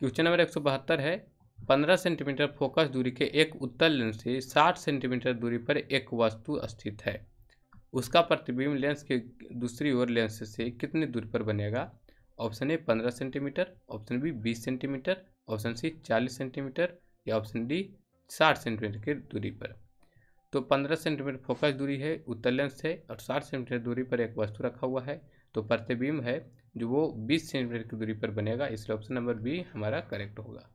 question number एक सौ बहत्तर है पंद्रह सेंटीमीटर फोकस दूरी के एक उत्तल लेंस से साठ सेंटीमीटर दूरी पर एक वस्तु स्थित है उसका प्रतिबिंब लेंस के दूसरी ओर लेंस से कितनी दूरी पर बनेगा ऑप्शन ए पंद्रह सेंटीमीटर ऑप्शन बी बीस सेंटीमीटर ऑप्शन सी चालीस सेंटीमीटर या ऑप्शन डी साठ सेंटीमीटर की दूरी पर तो पंद्रह सेंटीमीटर फोकस दूरी है उत्तर लेंस है और साठ सेंटीमीटर दूरी पर एक वस्तु रखा हुआ है तो प्रतिबिंब है जो वो 20 सेंटीमीटर की दूरी पर बनेगा इसलिए ऑप्शन नंबर बी हमारा करेक्ट होगा